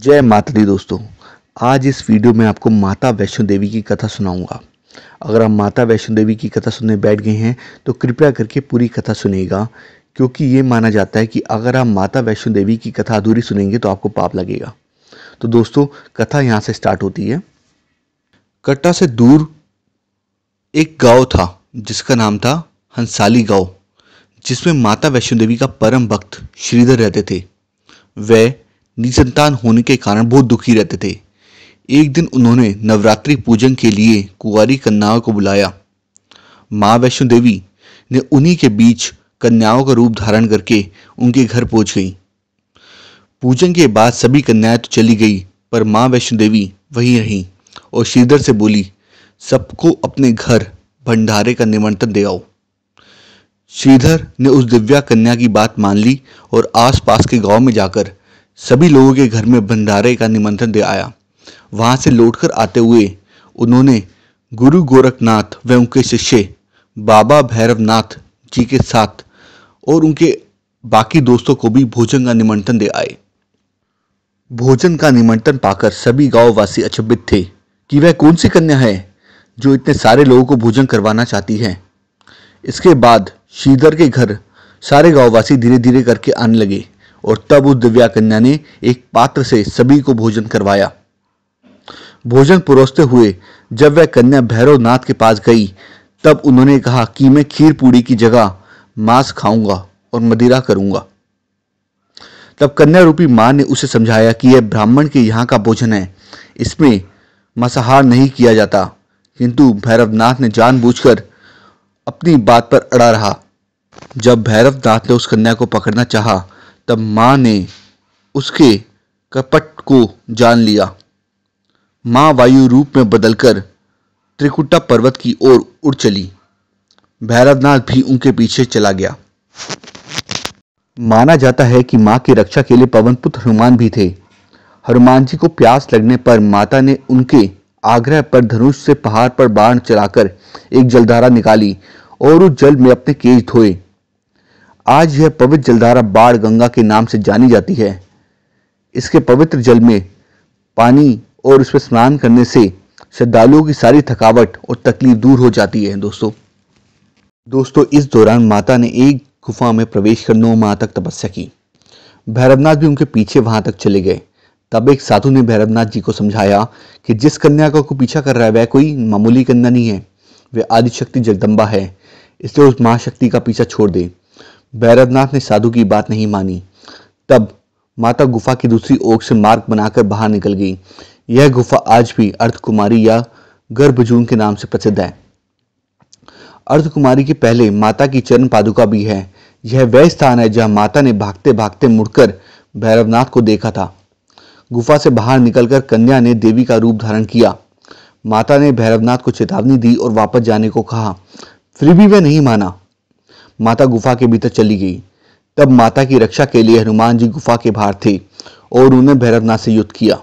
जय माता दी दोस्तों आज इस वीडियो में आपको माता वैष्णो देवी की कथा सुनाऊंगा अगर आप माता वैष्णो देवी की कथा सुनने बैठ गए हैं तो कृपया करके पूरी कथा सुनेगा क्योंकि ये माना जाता है कि अगर आप माता वैष्णो देवी की कथा अधूरी सुनेंगे तो आपको पाप लगेगा तो दोस्तों कथा यहाँ से स्टार्ट होती है कट्टा से दूर एक गाँव था जिसका नाम था हंसाली गाँव जिसमें माता वैष्णो देवी का परम भक्त श्रीधर रहते थे वह निसंतान होने के कारण बहुत दुखी रहते थे एक दिन उन्होंने नवरात्रि पूजन के लिए कुंवारी कन्याओं को बुलाया माँ वैष्णो देवी ने उन्हीं के बीच कन्याओं का रूप धारण करके उनके घर पहुंच गई पूजन के बाद सभी कन्याएं तो चली गई पर माँ वैष्णो देवी वहीं रहीं और श्रीधर से बोली सबको अपने घर भंडारे का निमंत्रण दे आओ श्रीधर ने उस दिव्या कन्या की बात मान ली और आसपास के गांव में जाकर सभी लोगों के घर में भंडारे का निमंत्रण दे आया वहाँ से लौटकर आते हुए उन्होंने गुरु गोरखनाथ व उनके शिष्य बाबा भैरवनाथ जी के साथ और उनके बाकी दोस्तों को भी भोजन का निमंत्रण दे आए भोजन का निमंत्रण पाकर सभी गांववासी अचंभित थे कि वह कौन सी कन्या है जो इतने सारे लोगों को भोजन करवाना चाहती है इसके बाद श्रीधर के घर सारे गांववासी धीरे धीरे करके आने लगे और तब उस दिव्या कन्या ने एक पात्र से सभी को भोजन करवाया भोजन परोसते हुए जब वह कन्या भैरवनाथ के पास गई तब उन्होंने कहा कि मैं खीर पूड़ी की जगह मांस खाऊंगा और मदिरा करूंगा तब कन्या रूपी मां ने उसे समझाया कि यह ब्राह्मण के यहाँ का भोजन है इसमें मसाहार नहीं किया जाता किंतु भैरवनाथ ने जानबूझकर अपनी बात पर अड़ा रहा जब भैरवनाथ ने उस कन्या को पकड़ना चाहा तब माँ ने उसके कपट को जान लिया माँ वायु रूप में बदलकर त्रिकुटा पर्वत की ओर उड़ चली भैरवनाथ भी उनके पीछे चला गया माना जाता है कि माँ की रक्षा के लिए पवन पुत्र हनुमान भी थे हनुमान जी को प्यास लगने पर माता ने उनके आग्रह पर धनुष से पहाड़ पर बाण चलाकर एक जलधारा निकाली और उस जल में अपने केज धोए आज यह पवित्र जलधारा बाढ़ गंगा के नाम से जानी जाती है इसके पवित्र जल में पानी और उसमें स्नान करने से श्रद्धालुओं की सारी थकावट और तकलीफ दूर हो जाती है दोस्तों दोस्तों इस दौरान माता ने एक गुफा में प्रवेश कर नौ माह तक तपस्या की भैरवनाथ भी उनके पीछे वहां तक चले गए तब एक साधु ने भैरवनाथ जी को समझाया कि जिस कन्या का को पीछा कर रहा है वह कोई मामूली कन्या नहीं है वह आदिशक्ति जगदम्बा है इसलिए उस महाशक्ति का पीछा छोड़ दें बैरदनाथ ने साधु की बात नहीं मानी तब माता गुफा की दूसरी ओर से मार्ग बनाकर बाहर निकल गई यह गुफा आज भी अर्धकुमारी या गर्भजून के नाम से प्रसिद्ध है अर्धकुमारी के पहले माता की चरण पादुका भी है यह वह स्थान है जहां माता ने भागते भागते मुड़कर भैरवनाथ को देखा था गुफा से बाहर निकलकर कन्या ने देवी का रूप धारण किया माता ने भैरवनाथ को चेतावनी दी और वापस जाने को कहा फिर भी वह नहीं माना माता गुफा के भीतर चली गई तब माता की रक्षा के लिए हनुमान जी गुफा के बाहर थे और उन्होंने भैरवनाथ से युद्ध किया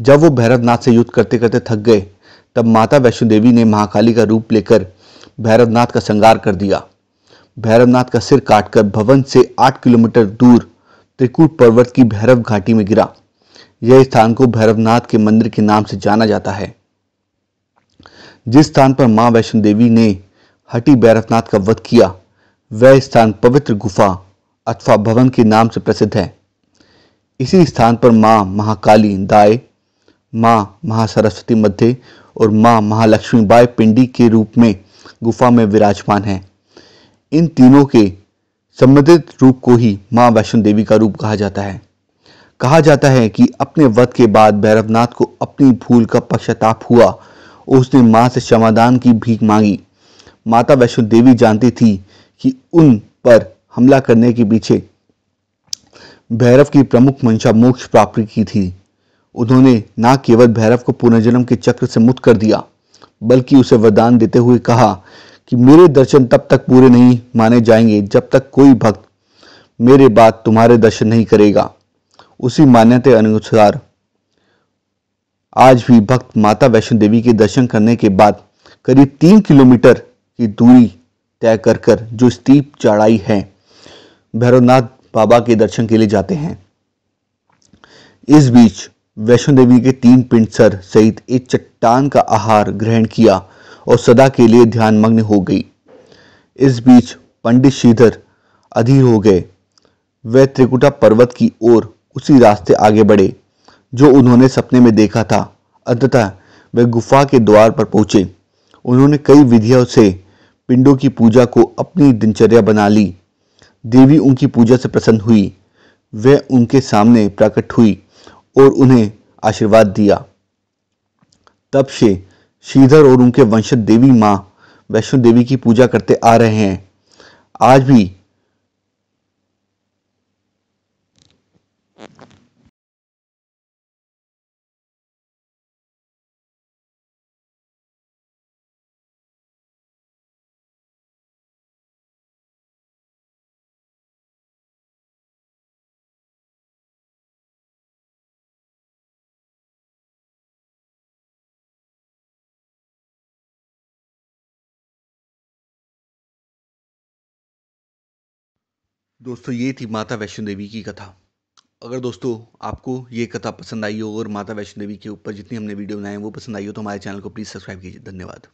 जब वो भैरवनाथ से युद्ध करते करते थक गए तब माता वैष्णो देवी ने महाकाली का रूप लेकर भैरवनाथ का श्रृंगार कर दिया भैरवनाथ का सिर काटकर भवन से आठ किलोमीटर दूर त्रिकूट पर्वत की भैरव घाटी में गिरा यह स्थान को भैरवनाथ के मंदिर के नाम से जाना जाता है जिस स्थान पर मां वैष्णो देवी ने हटी भैरवनाथ का वध किया वह स्थान पवित्र गुफा अथवा भवन के नाम से प्रसिद्ध है इसी स्थान पर माँ महाकाली दाए माँ महासरस्वती मध्य और माँ महालक्ष्मी बाय पिंडी के रूप में गुफा में विराजमान है इन तीनों के संबंधित रूप को ही माँ वैष्णो देवी का रूप कहा जाता है कहा जाता है कि अपने वध के बाद भैरवनाथ को अपनी भूल का पश्चाताप हुआ और उसने माँ से क्षमादान की भीख मांगी माता वैष्णो देवी जानती थी कि उन पर हमला करने के पीछे भैरव की प्रमुख मंशा मोक्ष प्राप्ति की थी उन्होंने न केवल भैरव को पुनर्जन्म के चक्र से मुक्त कर दिया बल्कि उसे वरदान देते हुए कहा कि मेरे दर्शन तब तक पूरे नहीं माने जाएंगे जब तक कोई भक्त मेरे बाद तुम्हारे दर्शन नहीं करेगा उसी मान्यता अनुसार आज भी भक्त माता वैष्णो देवी के दर्शन करने के बाद करीब तीन किलोमीटर की दूरी तय कर कर जो स्टीप चढ़ाई है भैरवनाथ बाबा के दर्शन के लिए जाते हैं इस बीच वैष्णो देवी के तीन पिंड सहित एक चट्टान का आहार ग्रहण किया और सदा के लिए ध्यानमग्न हो गई इस बीच पंडित श्रीधर अधीर हो गए वे त्रिकुटा पर्वत की ओर उसी रास्ते आगे बढ़े जो उन्होंने सपने में देखा था अंततः वे गुफा के द्वार पर पहुंचे उन्होंने कई विधियों से पिंडों की पूजा को अपनी दिनचर्या बना ली देवी उनकी पूजा से प्रसन्न हुई वह उनके सामने प्रकट हुई और उन्हें आशीर्वाद दिया तब से श्रीधर और उनके वंशज देवी माँ वैष्णो देवी की पूजा करते आ रहे हैं आज भी दोस्तों ये थी माता वैष्णो देवी की कथा अगर दोस्तों आपको ये कथा पसंद आई हो और माता वैष्णो देवी के ऊपर जितनी हमने वीडियो बनाए वो पसंद आई हो तो हमारे चैनल को प्लीज़ सब्सक्राइब कीजिए धन्यवाद